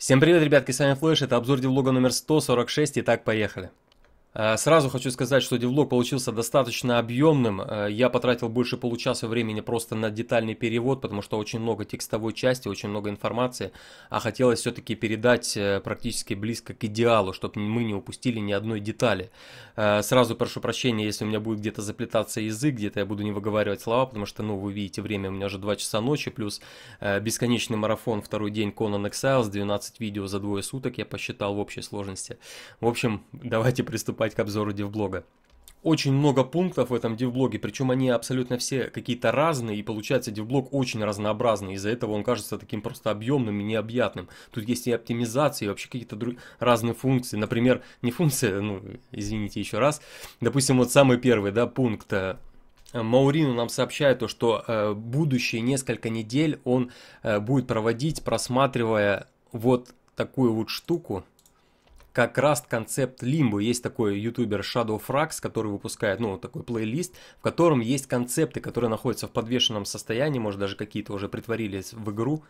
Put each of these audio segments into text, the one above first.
Всем привет, ребятки, с вами Флэш, это обзор девлога номер 146, и так поехали. Э, сразу хочу сказать, что девлог получился достаточно объемным. Э, я потратил больше получаса времени просто на детальный перевод, потому что очень много текстовой части, очень много информации, а хотелось все-таки передать э, практически близко к идеалу, чтобы мы не упустили ни одной детали. Сразу прошу прощения, если у меня будет где-то заплетаться язык, где-то я буду не выговаривать слова, потому что, ну, вы видите, время у меня уже 2 часа ночи, плюс бесконечный марафон, второй день Conan Exiles, 12 видео за двое суток я посчитал в общей сложности. В общем, давайте приступим приступать к обзору девблога. Очень много пунктов в этом девблоге, причем они абсолютно все какие-то разные, и получается девблог очень разнообразный, из-за этого он кажется таким просто объемным и необъятным. Тут есть и оптимизации, и вообще какие-то друг... разные функции, например, не функция, ну, извините еще раз, допустим, вот самый первый, да, пункт, э, Маурину нам сообщает то, что э, будущие несколько недель он э, будет проводить, просматривая вот такую вот штуку как раз концепт лимбо. Есть такой ютубер Shadow Shadowfrax, который выпускает, ну, такой плейлист, в котором есть концепты, которые находятся в подвешенном состоянии, может, даже какие-то уже притворились в игру.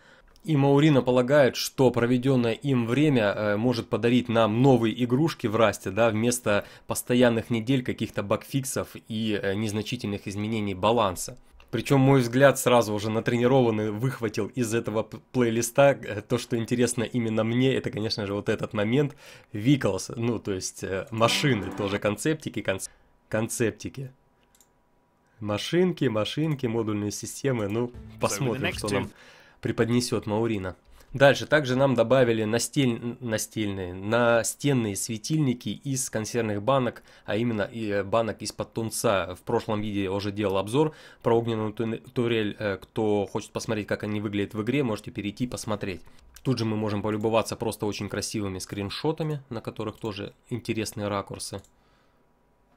И Маурина полагает, что проведенное им время э, может подарить нам новые игрушки в расте, да, вместо постоянных недель каких-то багфиксов и э, незначительных изменений баланса. Причем мой взгляд сразу уже натренированный выхватил из этого плейлиста э, то, что интересно именно мне, это, конечно же, вот этот момент Виколс, ну, то есть э, машины, тоже концептики, конц... концептики. Машинки, машинки, модульные системы, ну, посмотрим, что нам преподнесет Маурина. Дальше также нам добавили настель... настельные, настенные светильники из консервных банок, а именно э, банок из-под тунца. В прошлом видео я уже делал обзор про огненную турель. Э, кто хочет посмотреть, как они выглядят в игре, можете перейти и посмотреть. Тут же мы можем полюбоваться просто очень красивыми скриншотами, на которых тоже интересные ракурсы.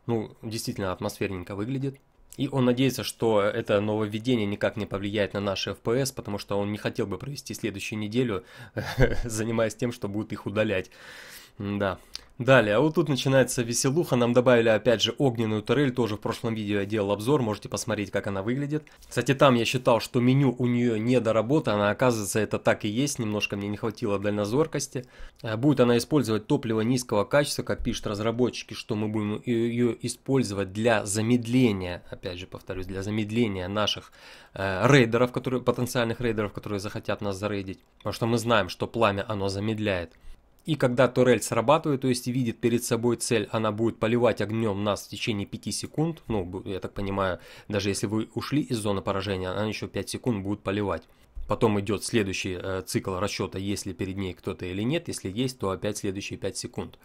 Ну, действительно атмосферненько выглядит. И он надеется, что это нововведение никак не повлияет на наши FPS, потому что он не хотел бы провести следующую неделю, занимаясь тем, что будут их удалять. Да. Далее, а вот тут начинается веселуха, нам добавили опять же огненную турель, тоже в прошлом видео я делал обзор, можете посмотреть, как она выглядит. Кстати, там я считал, что меню у нее недоработано, оказывается, это так и есть, немножко мне не хватило дальнозоркости. Э, будет она использовать топливо низкого качества, как пишут разработчики, что мы будем ее использовать для замедления, опять же повторюсь, для замедления наших э, рейдеров, которые, потенциальных рейдеров, которые захотят нас зарейдить. Потому что мы знаем, что пламя оно замедляет. И когда турель срабатывает, то есть видит перед собой цель, она будет поливать огнем нас в течение 5 секунд. Ну, я так понимаю, даже если вы ушли из зоны поражения, она еще 5 секунд будет поливать. Потом идет следующий э, цикл расчета, есть ли перед ней кто-то или нет. Если есть, то опять следующие 5 секунд.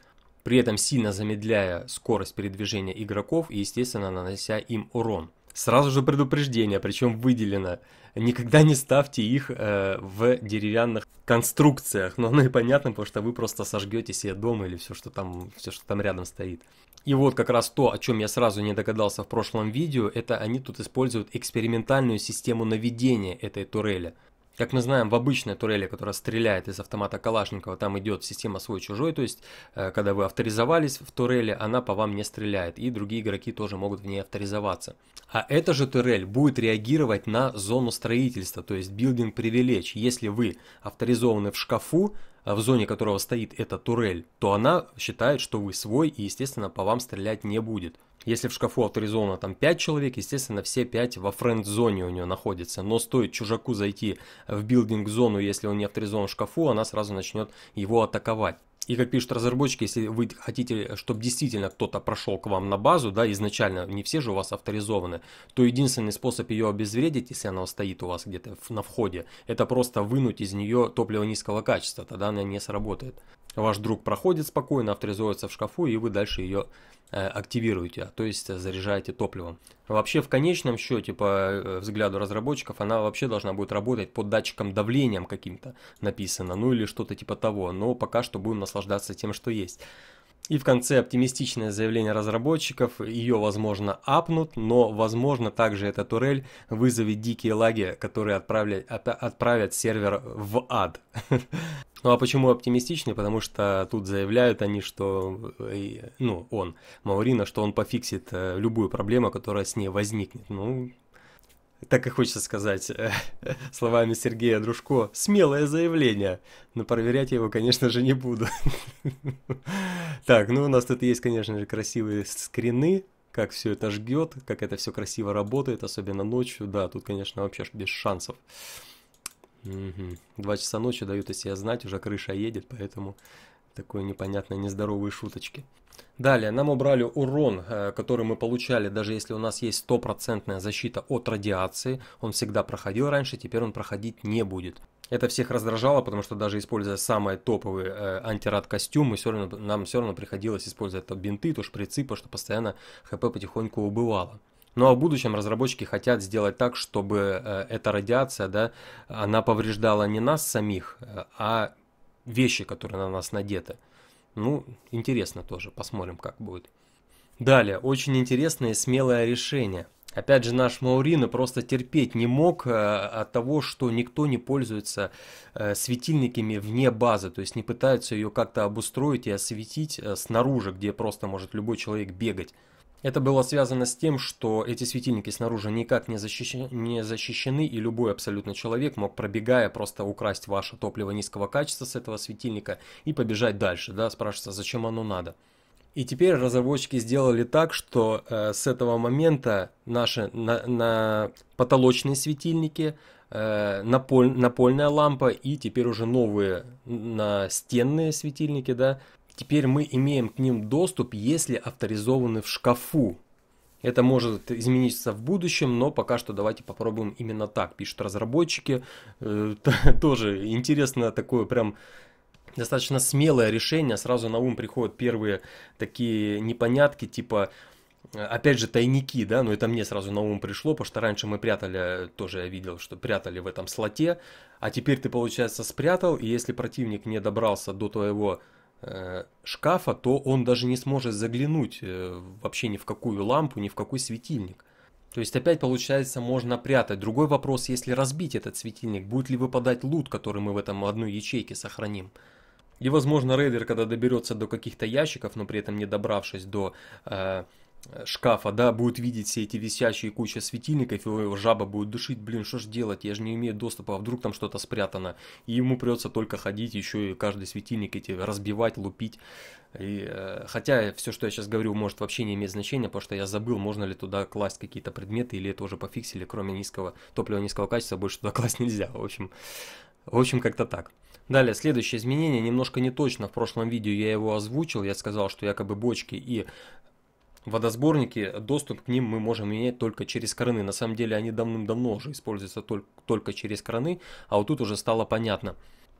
При этом сильно замедляя скорость передвижения игроков и, естественно, нанося им урон. Сразу же предупреждение, причем выделено. Никогда не ставьте их э, в деревянных конструкциях. Но ну, оно и понятно, потому что вы просто сожгете себе дом или все, что там, все, что там рядом стоит. И вот как раз то, о чем я сразу не догадался в прошлом видео, это они тут используют экспериментальную систему наведения этой турели. Как мы знаем, в обычной турели, которая стреляет из автомата Калашникова, там идет система свой-чужой, то есть, э, когда вы авторизовались в турели, она по вам не стреляет, и другие игроки тоже могут в ней авторизоваться. А эта же турель будет реагировать на зону строительства, то есть билдинг привилечь. Если вы авторизованы в шкафу, а в зоне которого стоит эта турель, то она считает, что вы свой и, естественно, по вам стрелять не будет. Если в шкафу авторизовано там 5 человек, естественно, все 5 во френд-зоне у нее находятся. Но стоит чужаку зайти в билдинг-зону, если он не авторизован в шкафу, она сразу начнет его атаковать. И как пишут разработчики, если вы хотите, чтобы действительно кто-то прошел к вам на базу, да, изначально не все же у вас авторизованы, то единственный способ ее обезвредить, если она стоит у вас где-то на входе, это просто вынуть из нее топливо низкого качества, тогда она не сработает ваш друг проходит спокойно, авторизуется в шкафу, и вы дальше ее э, активируете, то есть э, заряжаете топливом. Вообще в конечном счете, по э, взгляду разработчиков, она вообще должна будет работать под датчиком давлением каким-то написано, ну или что-то типа того, но пока что будем наслаждаться тем, что есть. И в конце оптимистичное заявление разработчиков, ее, возможно, апнут, но, возможно, также эта турель вызовет дикие лаги, которые отправля... отправят сервер в ад. Ну а почему оптимистичный? Потому что тут заявляют они, что, э, ну, он, Маурина, что он пофиксит э, любую проблему, которая с ней возникнет. Ну, так и хочется сказать э, словами Сергея Дружко, смелое заявление, но проверять я его, конечно же, не буду. так, ну у нас тут есть, конечно же, красивые скрины, как все это жгет, как это все красиво работает, особенно ночью. Да, тут, конечно, вообще без шансов. Два часа ночи дают о себе знать, уже крыша едет, поэтому такое непонятное, нездоровые шуточки. Далее, нам убрали урон, э, который мы получали, даже если у нас есть стопроцентная защита от радиации. Он всегда проходил раньше, теперь он проходить не будет. Это всех раздражало, потому что даже используя самые топовые э, антирад костюмы, все равно, нам все равно приходилось использовать то бинты, то шприцы, потому что постоянно ХП потихоньку убывало. Ну а в будущем разработчики хотят сделать так, чтобы э, эта радиация, да, она повреждала не нас самих, а вещи, которые на нас надеты. Ну, интересно тоже, посмотрим, как будет. Далее, очень интересное и смелое решение. Опять же, наш Маурино просто терпеть не мог э, от того, что никто не пользуется э, светильниками вне базы, то есть не пытаются ее как-то обустроить и осветить э, снаружи, где просто может любой человек бегать. Это было связано с тем, что эти светильники снаружи никак не, защищены, не защищены, и любой абсолютно человек мог, пробегая, просто украсть ваше топливо низкого качества с этого светильника и побежать дальше, да, спрашиваться, зачем оно надо. И теперь разработчики сделали так, что э, с этого момента наши на, на потолочные светильники, э, наполь, напольная лампа и теперь уже новые настенные светильники, да, Теперь мы имеем к ним доступ, если авторизованы в шкафу. Это может измениться в будущем, но пока что давайте попробуем именно так, пишут разработчики. Э, тоже интересно такое прям достаточно смелое решение. Сразу на ум приходят первые такие непонятки, типа э, опять же, тайники, да, но это мне сразу на ум пришло, потому что раньше мы прятали, тоже я видел, что прятали в этом слоте, а теперь ты, получается, спрятал, и если противник не добрался до твоего Э, шкафа, то он даже не сможет заглянуть э, вообще ни в какую лампу, ни в какой светильник. То есть опять получается можно прятать. Другой вопрос, если разбить этот светильник, будет ли выпадать лут, который мы в этом одной ячейке сохраним. И возможно рейдер, когда доберется до каких-то ящиков, но при этом не добравшись до э, шкафа, да, будет видеть все эти висящие куча светильников, и жаба будет душить, блин, что ж делать, я же не имею доступа, а вдруг там что-то спрятано, и ему придется только ходить, еще и каждый светильник эти разбивать, лупить, и, э, хотя все, что я сейчас говорю, может вообще не иметь значения, потому что я забыл, можно ли туда класть какие-то предметы, или это уже пофиксили, кроме низкого топлива низкого качества, больше туда класть нельзя, в общем, в общем, как-то так. Далее, следующее изменение, немножко не точно, в прошлом видео я его озвучил, я сказал, что якобы бочки и водосборники, доступ к ним мы можем менять только через краны. На самом деле они давным-давно уже используются только, только через краны, а вот тут уже стало понятно.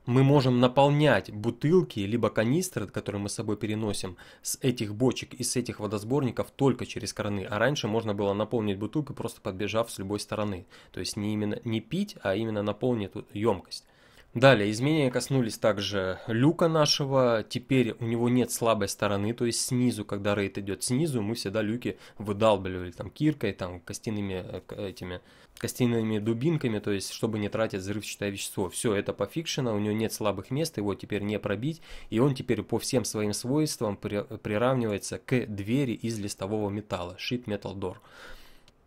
Мы можем наполнять бутылки, либо канистры, которые мы с собой переносим, с этих бочек и с этих водосборников только через краны. А раньше можно было наполнить бутылку, просто подбежав с любой стороны. То есть не именно не пить, а именно наполнить емкость. Далее, изменения коснулись также люка нашего. Теперь у него нет слабой стороны, то есть снизу, когда рейд идет снизу, мы всегда люки выдалбливали там киркой, там костяными э, этими костяными дубинками, то есть чтобы не тратить взрывчатое вещество. Все это пофикшено, у него нет слабых мест, его теперь не пробить, и он теперь по всем своим свойствам при, приравнивается к двери из листового металла, sheet metal door.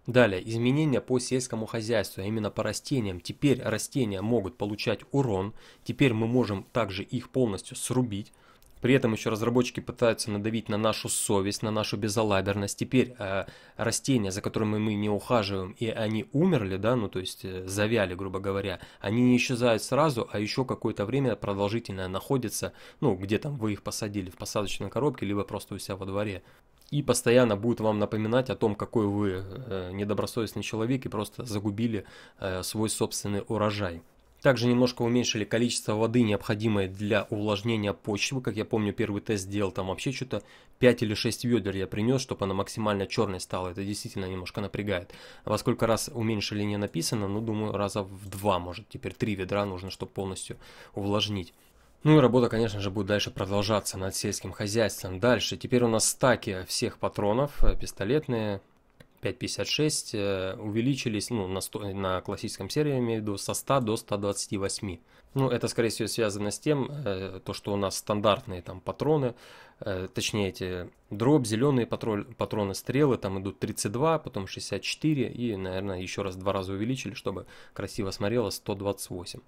Далее, изменения по сельскому хозяйству, а именно по растениям. Теперь растения могут получать урон, теперь мы можем также их полностью срубить. При этом еще разработчики пытаются надавить на нашу совесть, на нашу безалаберность. Теперь э, растения, за которыми мы не ухаживаем, и они умерли, да, ну то есть э, завяли, грубо говоря, они не исчезают сразу, а еще какое-то время продолжительное находятся, ну где там вы их посадили, в посадочной коробке, либо просто у себя во дворе и постоянно будут вам напоминать о том, какой вы э, недобросовестный человек и просто загубили э, свой собственный урожай. Также немножко уменьшили количество воды, необходимое для увлажнения почвы. Как я помню, первый тест делал там вообще что-то 5 или 6 ведер я принес, чтобы она максимально черной стала. Это действительно немножко напрягает. Во сколько раз уменьшили не написано, ну думаю раза в 2, может теперь 3 ведра нужно, чтобы полностью увлажнить. Ну и работа, конечно же, будет дальше продолжаться над сельским хозяйством. Дальше, теперь у нас стаки всех патронов, э, пистолетные, 5.56 э, увеличились ну, на, 100, на классическом сервере, я имею в виду, со 100 до 128. Ну, это, скорее всего, связано с тем, э, то, что у нас стандартные там патроны, э, точнее, эти дробь зеленые патроль, патроны, стрелы, там идут 32, потом 64 и, наверное, еще раз два раза увеличили, чтобы красиво смотрело 128.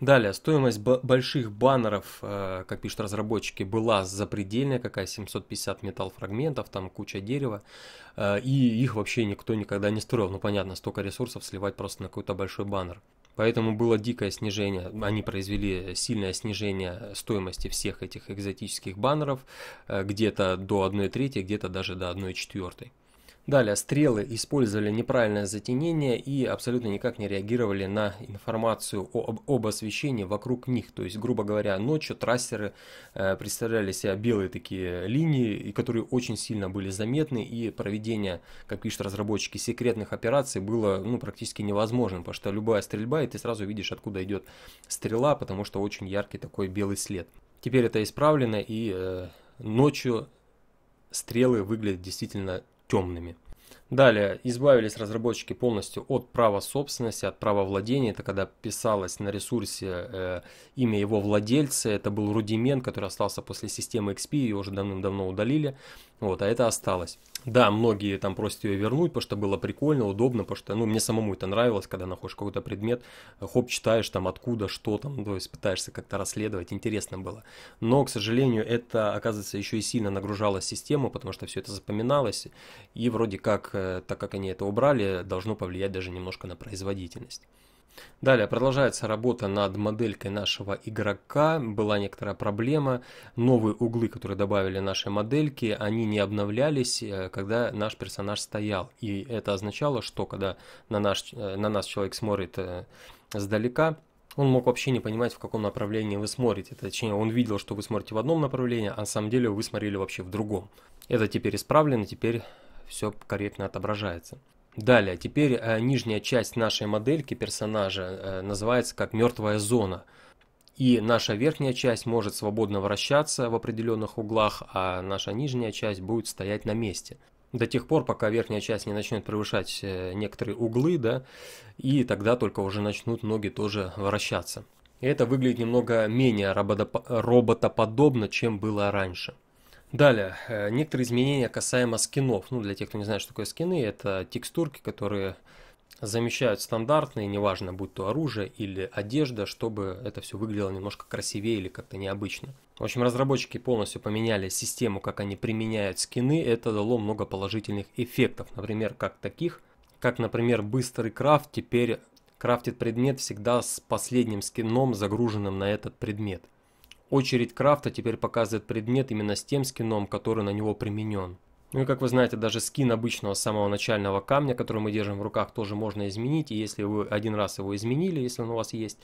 Далее, стоимость больших баннеров, э, как пишут разработчики, была запредельная, какая 750 металл фрагментов, там куча дерева, э, и их вообще никто никогда не строил. Ну, понятно, столько ресурсов сливать просто на какой-то большой баннер. Поэтому было дикое снижение, они произвели сильное снижение стоимости всех этих экзотических баннеров, э, где-то до 1 трети, где-то даже до 1 четвертой. Далее, стрелы использовали неправильное затенение и абсолютно никак не реагировали на информацию об, об освещении вокруг них. То есть, грубо говоря, ночью трассеры э, представляли себя белые такие линии, которые очень сильно были заметны, и проведение, как пишут разработчики, секретных операций было ну, практически невозможным, потому что любая стрельба, и ты сразу видишь, откуда идет стрела, потому что очень яркий такой белый след. Теперь это исправлено, и э, ночью стрелы выглядят действительно темными. Далее, избавились разработчики полностью от права собственности, от права владения. Это когда писалось на ресурсе э, имя его владельца. Это был рудимент, который остался после системы XP, его уже давным-давно удалили. Вот, а это осталось. Да, многие там просят ее вернуть, потому что было прикольно, удобно, потому что, ну, мне самому это нравилось, когда находишь какой-то предмет, хоп, читаешь там откуда, что там, то есть пытаешься как-то расследовать, интересно было. Но, к сожалению, это, оказывается, еще и сильно нагружало систему, потому что все это запоминалось, и вроде как, э, так как они это убрали, должно повлиять даже немножко на производительность. Далее продолжается работа над моделькой нашего игрока. Была некоторая проблема. Новые углы, которые добавили нашей модельке, они не обновлялись, э, когда наш персонаж стоял. И это означало, что когда на, наш, э, на нас человек смотрит э, сдалека, он мог вообще не понимать, в каком направлении вы смотрите. Точнее, он видел, что вы смотрите в одном направлении, а на самом деле вы смотрели вообще в другом. Это теперь исправлено, теперь все корректно отображается. Далее, теперь э, нижняя часть нашей модельки персонажа э, называется как мертвая зона. И наша верхняя часть может свободно вращаться в определенных углах, а наша нижняя часть будет стоять на месте. До тех пор, пока верхняя часть не начнет превышать э, некоторые углы, да, и тогда только уже начнут ноги тоже вращаться. И это выглядит немного менее роботоподобно, чем было раньше. Далее, э, некоторые изменения касаемо скинов. Ну, для тех, кто не знает, что такое скины, это текстурки, которые замещают стандартные, неважно, будь то оружие или одежда, чтобы это все выглядело немножко красивее или как-то необычно. В общем, разработчики полностью поменяли систему, как они применяют скины, это дало много положительных эффектов, например, как таких, как, например, быстрый крафт теперь крафтит предмет всегда с последним скином, загруженным на этот предмет. Очередь крафта теперь показывает предмет именно с тем скином, который на него применен. Ну и как вы знаете, даже скин обычного самого начального камня, который мы держим в руках, тоже можно изменить. И если вы один раз его изменили, если он у вас есть,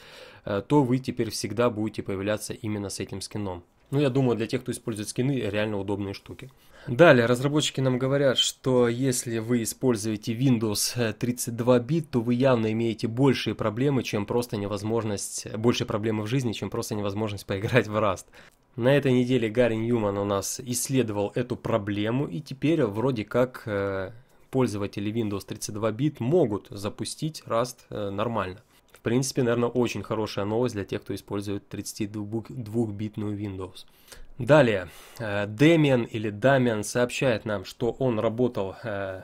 э, то вы теперь всегда будете появляться именно с этим скином. Ну, я думаю, для тех, кто использует скины, реально удобные штуки. Далее, разработчики нам говорят, что если вы используете Windows 32 бит, то вы явно имеете большие проблемы, чем просто невозможность, большие проблемы в жизни, чем просто невозможность поиграть в Rust. На этой неделе Гарри Ньюман у нас исследовал эту проблему, и теперь вроде как э, пользователи Windows 32 бит могут запустить Rust э, нормально. В принципе, наверное, очень хорошая новость для тех, кто использует 32-битную Windows. Далее, э, Дэмиан или Дамиан сообщает нам, что он работал э,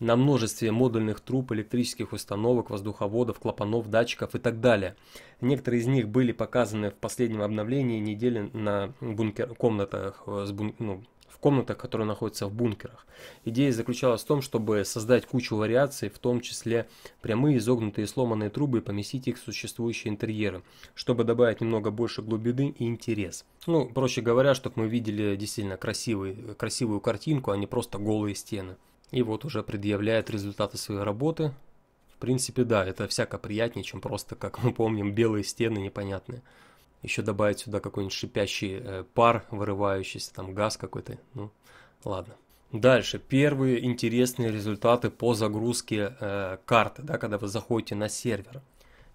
на множестве модульных труб, электрических установок, воздуховодов, клапанов, датчиков и так далее. Некоторые из них были показаны в последнем обновлении недели на бункер, комнатах э, с бун, ну, в комнатах, которые находятся в бункерах. Идея заключалась в том, чтобы создать кучу вариаций, в том числе прямые, изогнутые сломанные трубы, и поместить их в существующие интерьеры, чтобы добавить немного больше глубины и интерес. Ну, проще говоря, чтобы мы видели действительно красивый, красивую картинку, а не просто голые стены. И вот уже предъявляет результаты своей работы. В принципе, да, это всяко приятнее, чем просто, как мы помним, белые стены непонятные еще добавить сюда какой-нибудь шипящий э, пар, вырывающийся, там газ какой-то. Ну, ладно. Дальше. Первые интересные результаты по загрузке э, карты, да, когда вы заходите на сервер.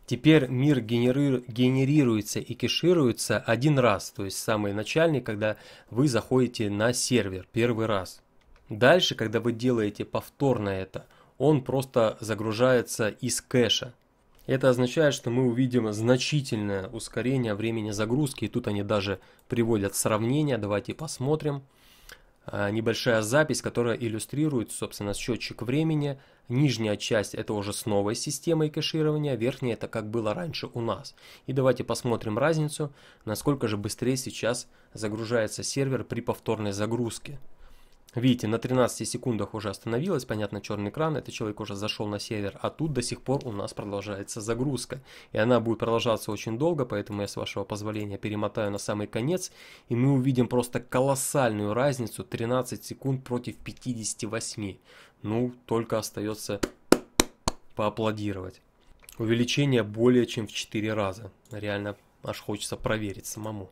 Теперь мир генерируется и кешируется один раз, то есть самый начальный, когда вы заходите на сервер первый раз. Дальше, когда вы делаете повторно это, он просто загружается из кэша. Это означает, что мы увидим значительное ускорение времени загрузки, и тут они даже приводят сравнение, давайте посмотрим. А, небольшая запись, которая иллюстрирует, собственно, счетчик времени. Нижняя часть это уже с новой системой кэширования, а верхняя это как было раньше у нас. И давайте посмотрим разницу, насколько же быстрее сейчас загружается сервер при повторной загрузке. Видите, на 13 секундах уже остановилось, понятно, черный экран, это человек уже зашел на север, а тут до сих пор у нас продолжается загрузка. И она будет продолжаться очень долго, поэтому я, с вашего позволения, перемотаю на самый конец, и мы увидим просто колоссальную разницу 13 секунд против 58. Ну, только остается поаплодировать. Увеличение более чем в 4 раза. Реально, аж хочется проверить самому.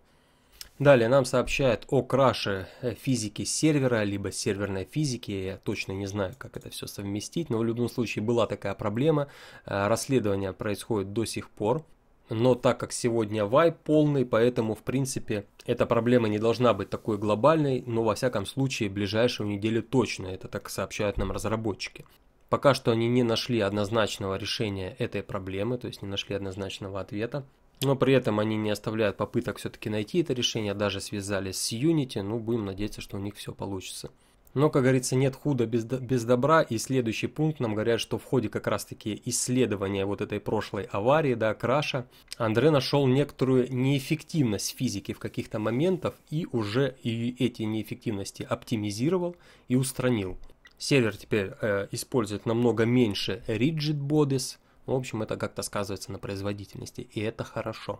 Далее нам сообщают о краше э, физики сервера, либо серверной физики, я точно не знаю, как это все совместить, но в любом случае была такая проблема, э, расследование происходит до сих пор, но так как сегодня вайп полный, поэтому, в принципе, эта проблема не должна быть такой глобальной, но, во всяком случае, ближайшую неделю точно, это так сообщают нам разработчики. Пока что они не нашли однозначного решения этой проблемы, то есть не нашли однозначного ответа. Но при этом они не оставляют попыток все-таки найти это решение, даже связались с Unity, ну будем надеяться, что у них все получится. Но, как говорится, нет худа без, без добра, и следующий пункт нам говорят, что в ходе как раз-таки исследования вот этой прошлой аварии, да, краша, Андре нашел некоторую неэффективность физики в каких-то моментах и уже и эти неэффективности оптимизировал и устранил. Сервер теперь э, использует намного меньше rigid bodies, в общем, это как-то сказывается на производительности, и это хорошо.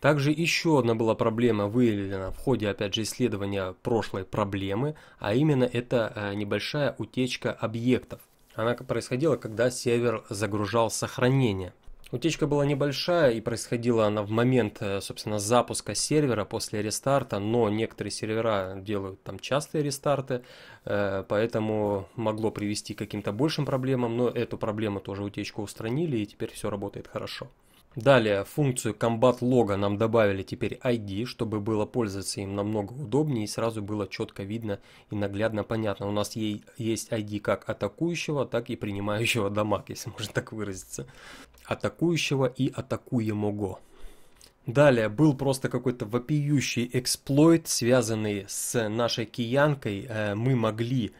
Также еще одна была проблема выявлена в ходе, опять же, исследования прошлой проблемы, а именно это э, небольшая утечка объектов. Она происходила, когда сервер загружал сохранение – Утечка была небольшая и происходила она в момент, э, собственно, запуска сервера после рестарта, но некоторые сервера делают там частые рестарты, э, поэтому могло привести к каким-то большим проблемам, но эту проблему тоже утечку устранили и теперь все работает хорошо. Далее функцию Combat Log нам добавили теперь ID, чтобы было пользоваться им намного удобнее и сразу было четко видно и наглядно понятно. У нас есть ID как атакующего, так и принимающего дамаг, если можно так выразиться. Атакующего и атакуемого. Далее был просто какой-то вопиющий эксплойт, связанный с нашей киянкой. Э, мы могли,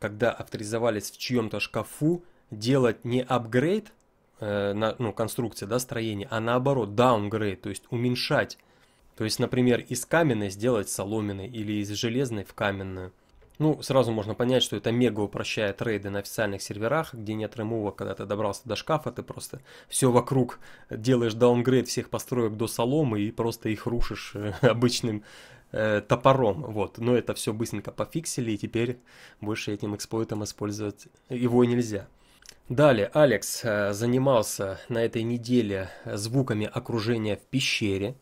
когда авторизовались в чьем-то шкафу, делать не апгрейд, э, на, ну, конструкция, да, строение, а наоборот, downgrade, то есть уменьшать. То есть, например, из каменной сделать соломенной или из железной в каменную. Ну, сразу можно понять, что это мега упрощает рейды на официальных серверах, где нет ремува, когда ты добрался до шкафа, ты просто все вокруг делаешь даунгрейд всех построек до соломы и просто их рушишь э, обычным э, топором, вот. Но это все быстренько пофиксили, и теперь больше этим эксплойтом использовать его нельзя. Далее Алекс э, занимался на этой неделе э, звуками окружения в пещере.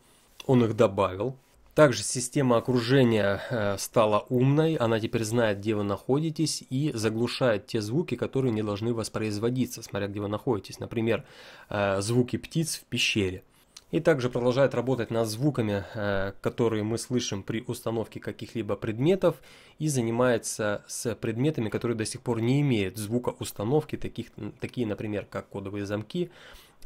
Он их добавил. Также система окружения э, стала умной, она теперь знает, где вы находитесь и заглушает те звуки, которые не должны воспроизводиться, смотря где вы находитесь. Например, звуки птиц в пещере – и также продолжает работать над звуками, э, которые мы слышим при установке каких-либо предметов и занимается с предметами, которые до сих пор не имеют звука установки, таких, такие, например, как кодовые замки,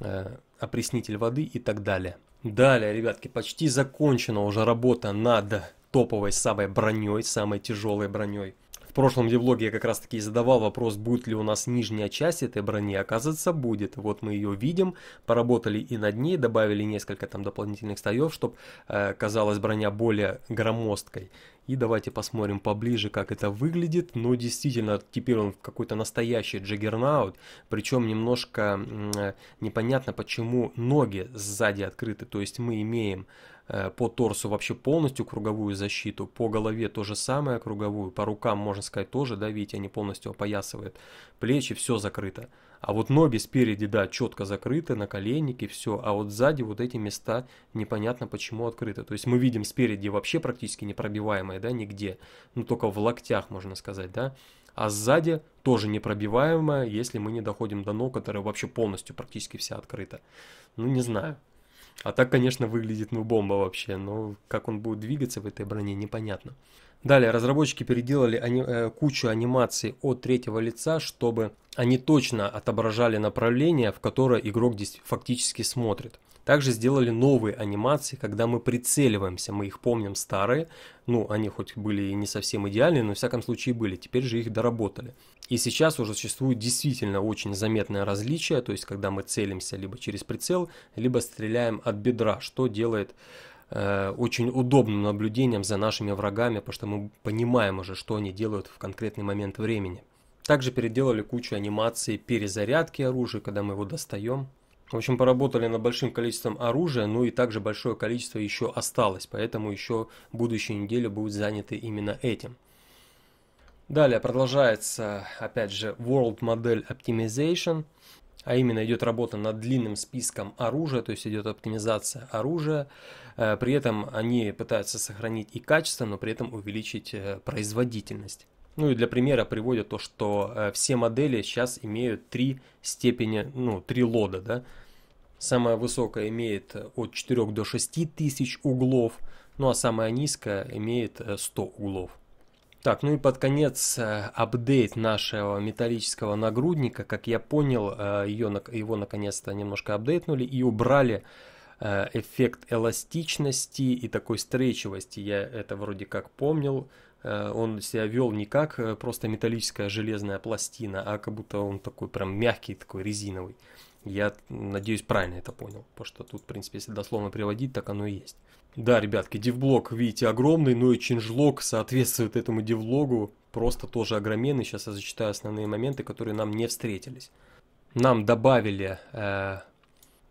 э, опреснитель воды и так далее. Далее, ребятки, почти закончена уже работа над топовой самой броней, самой тяжелой броней. В прошлом девлоге я как раз таки задавал вопрос, будет ли у нас нижняя часть этой брони. Оказывается, будет. Вот мы ее видим, поработали и над ней, добавили несколько там дополнительных слоев, чтобы э, казалась броня более громоздкой. И давайте посмотрим поближе, как это выглядит. Но ну, действительно, теперь он какой-то настоящий джиггернаут. Причем немножко э, непонятно, почему ноги сзади открыты. То есть мы имеем Э, по торсу вообще полностью круговую защиту, по голове то же самое круговую, по рукам, можно сказать, тоже, да, видите, они полностью опоясывают, плечи, все закрыто. А вот ноги спереди, да, четко закрыты, наколенники, все, а вот сзади вот эти места непонятно почему открыты. То есть мы видим спереди вообще практически непробиваемые, да, нигде, ну только в локтях, можно сказать, да, а сзади тоже непробиваемая, если мы не доходим до ног, которая вообще полностью практически вся открыта. Ну, не знаю. А так, конечно, выглядит ну бомба вообще, но как он будет двигаться в этой броне, непонятно. Далее, разработчики переделали ани- э, кучу анимаций от третьего лица, чтобы они точно отображали направление, в которое игрок здесь фактически смотрит. Также сделали новые анимации, когда мы прицеливаемся, мы их помним старые, ну, они хоть были и не совсем идеальные, но в всяком случае были, теперь же их доработали. И сейчас уже существует действительно очень заметное различие, то есть когда мы целимся либо через прицел, либо стреляем от бедра, что делает э, очень удобным наблюдением за нашими врагами, потому что мы понимаем уже, что они делают в конкретный момент времени. Также переделали кучу анимаций перезарядки оружия, когда мы его достаем. В общем, поработали над большим количеством оружия, ну и также большое количество еще осталось, поэтому еще будущая неделя будут заняты именно этим. Далее продолжается, опять же, World Model Optimization, а именно идет работа над длинным списком оружия, то есть идет оптимизация оружия. Э, при этом они пытаются сохранить и качество, но при этом увеличить э, производительность. Ну и для примера приводят то, что э, все модели сейчас имеют три степени, ну, три лода, да. Самая высокая имеет э, от 4 до 6 тысяч углов, ну а самая низкая имеет 100 э, углов. Так, ну и под конец апдейт нашего металлического нагрудника. Как я понял, ее, его наконец-то немножко апдейтнули и убрали эффект эластичности и такой стречивости, Я это вроде как помнил, Э, он себя вел не как э, просто металлическая железная пластина, а как будто он такой прям мягкий, такой резиновый. Я надеюсь, правильно это понял, потому что тут, в принципе, если дословно приводить, так оно и есть. Да, ребятки, дивблок, видите, огромный, но и чинжлог соответствует этому дивлогу, просто тоже огроменный. Сейчас я зачитаю основные моменты, которые нам не встретились. Нам добавили э,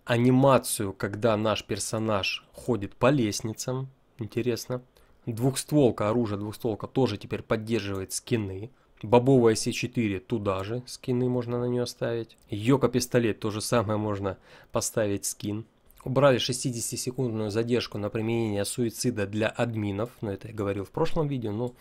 анимацию, когда наш персонаж ходит по лестницам, интересно. Двухстволка, оружие двухстволка тоже теперь поддерживает скины. Бобовая С4 туда же, скины можно на нее ставить. Йока пистолет, то же самое можно поставить скин. Убрали 60-секундную задержку на применение суицида для админов. Но ну, это я говорил в прошлом видео, но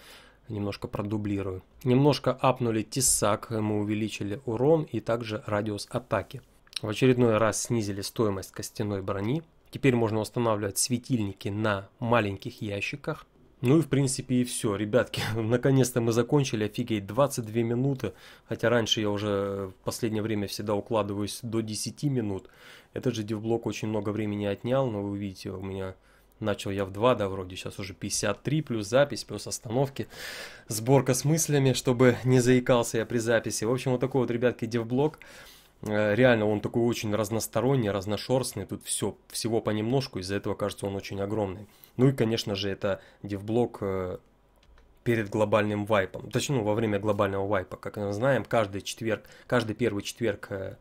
немножко продублирую. Немножко апнули тесак, мы увеличили урон и также радиус атаки. В очередной раз снизили стоимость костяной брони. Теперь можно устанавливать светильники на маленьких ящиках. Ну и в принципе и все, ребятки, наконец-то мы закончили, офигеть, 22 минуты, хотя раньше я уже в последнее время всегда укладываюсь до 10 минут. Этот же девблок очень много времени отнял, но вы видите, у меня начал я в 2, да, вроде сейчас уже 53, плюс запись, плюс остановки, сборка с мыслями, чтобы не заикался я при записи. В общем, вот такой вот, ребятки, девблок. блок Э, реально он такой очень разносторонний, разношерстный, тут все, всего понемножку, из-за этого кажется он очень огромный. Ну и, конечно же, это девблок э, перед глобальным вайпом, точнее, ну, во время глобального вайпа, как мы знаем, каждый четверг, каждый первый четверг э,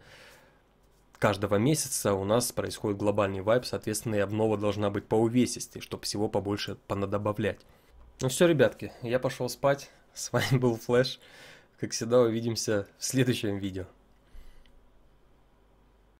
каждого месяца у нас происходит глобальный вайп, соответственно, и обнова должна быть по увесистей, чтобы всего побольше понадобавлять. Ну все, ребятки, я пошел спать, с вами был Флэш, как всегда увидимся в следующем видео.